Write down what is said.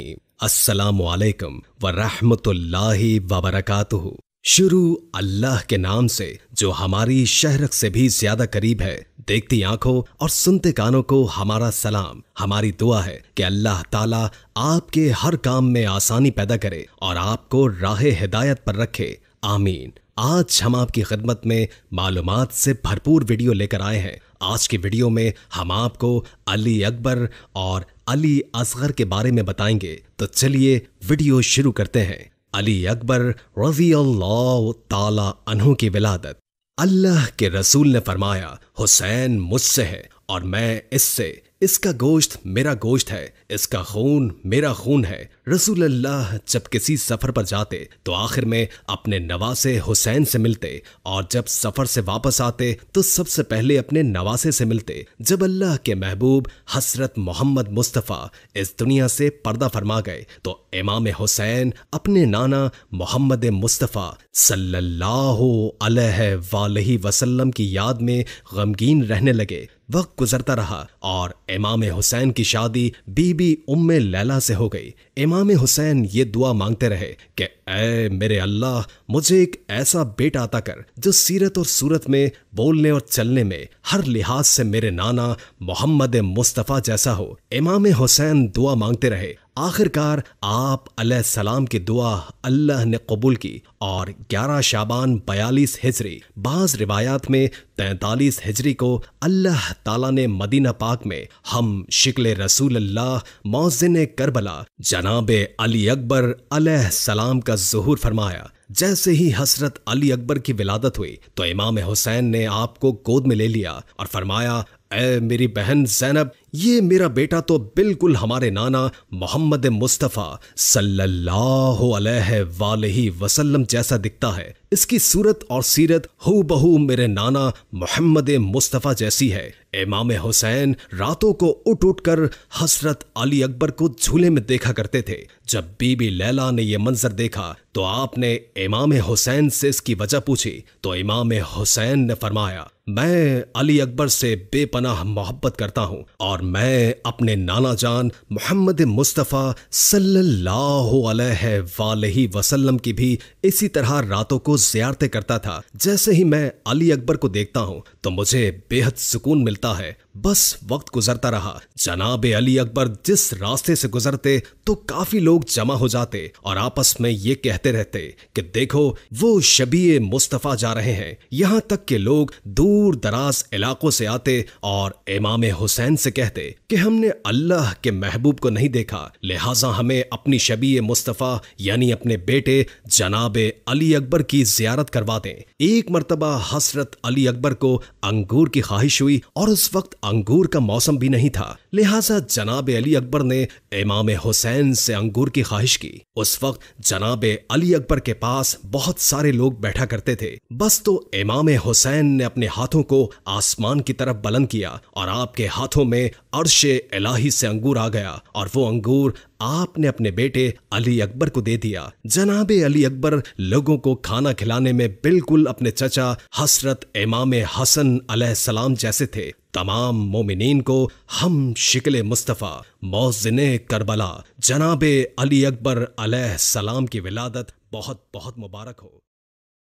वालेकुम व रहमतुल्लाहि व बरकातुहु शुरू अल्लाह के नाम से जो हमारी शहरक से भी ज्यादा करीब है देखती आंखों और सुनते कानों को हमारा सलाम हमारी दुआ है कि अल्लाह ताला आपके हर काम में आसानी पैदा करे और आपको राह हिदायत पर रखे आमीन आज हम आपकी खिदमत में मालूम से भरपूर वीडियो लेकर आए हैं आज की वीडियो में हम आपको अली अकबर और अली असगर के बारे में बताएंगे तो चलिए वीडियो शुरू करते हैं अली अकबर रजी ताला की विलादत अल्लाह के रसूल ने फरमाया हुसैन मुझसे है और मैं इससे इसका गोश्त मेरा गोश्त है इसका खून मेरा खून है रसूल अल्लाह जब किसी सफर पर जाते तो आखिर में अपने नवासे हुसैन से मिलते और जब सफर से वापस आते तो सबसे पहले अपने नवासे से मिलते जब अल्लाह के महबूब हसरत मोहम्मद मुस्तफ़ा इस दुनिया से पर्दा फरमा गए तो इमाम हुसैन अपने नाना मोहम्मद मुस्तफ़ा सल्लल्लाहु अलैहि वसल्लम की याद में गमगीन रहने लगे वक्त गुजरता रहा और इमाम हुसैन की शादी बीबी उम्मे लैला से हो गई इमाम हुसैन ये दुआ मांगते रहे कि ऐ मेरे अल्लाह मुझे एक ऐसा बेटा आता कर जो सीरत और सूरत में बोलने और चलने में हर लिहाज से मेरे नाना मोहम्मद मुस्तफ़ा जैसा हो इमाम हुसैन दुआ मांगते रहे आखिरकार आप सलाम की दुआ अल्लाह ने कबूल की और 11 शाबान 42 हिजरी बाज रिवायात में 43 हिजरी को अल्लाह ताला ने मदीना पाक में हम शिकल रसूल अल्लाह मोजिन करबला जनाब अली अकबर सलाम का जहूर फरमाया जैसे ही हसरत अली अकबर की विलादत हुई तो इमाम हुसैन ने आपको गोद में ले लिया और फरमाया ए मेरी बहन जैनब ये मेरा बेटा तो बिल्कुल हमारे नाना मोहम्मद मुस्तफ़ा सल्लल्लाहु अलैहि वसल्लम जैसा दिखता है इसकी सूरत और सीरत हु बहू मेरे नाना मोहम्मद मुस्तफ़ा जैसी है इमाम हुसैन रातों को उठ उठ कर हसरत अली अकबर को झूले में देखा करते थे जब बीबी लैला ने यह मंजर देखा तो आपने इमाम हुसैन से इसकी वजह पूछी तो इमाम हुसैन ने फरमाया मैं अली अकबर से बेपनाह मोहब्बत करता हूँ और और मैं अपने नाना जान मोहम्मद मुस्तफ़ा सल्लल्लाहु अलैहि वसल्लम की भी इसी तरह रातों को जियारतें करता था जैसे ही मैं अली अकबर को देखता हूँ तो मुझे बेहद सुकून मिलता है बस वक्त गुजरता रहा जनाब अली अकबर जिस रास्ते से गुजरते तो काफी लोग जमा हो जाते और आपस में ये कहते रहते कि देखो वो शबी मुस्तफ़ा जा रहे हैं यहाँ तक के लोग दूर दराज इलाकों से आते और इमाम हुसैन से कह este. कि हमने अल्लाह के महबूब को नहीं देखा लिहाजा हमें अपनी शबी मुस्तफ़ा यानी अपने बेटे जनाब अली अकबर की जियारत करवा दें एक मरतबा हसरत अली अकबर को अंगूर की ख्वाहिश हुई और उस वक्त अंगूर का मौसम भी नहीं था लिहाजा जनाब अली अकबर ने इमाम हुसैन से अंगूर की ख्वाहिश की उस वक्त जनाब अली अकबर के पास बहुत सारे लोग बैठा करते थे बस तो इमाम हुसैन ने अपने हाथों को आसमान की तरफ बुलंद किया और आपके हाथों में अर्श फरिश्ते एलाही से अंगूर आ गया और वो अंगूर आपने अपने बेटे अली अकबर को दे दिया जनाबे अली अकबर लोगों को खाना खिलाने में बिल्कुल अपने चचा हसरत इमाम हसन सलाम जैसे थे तमाम मोमिनीन को हम शिकले मुस्तफ़ा मोजन करबला जनाबे अली अकबर सलाम की विलादत बहुत बहुत मुबारक हो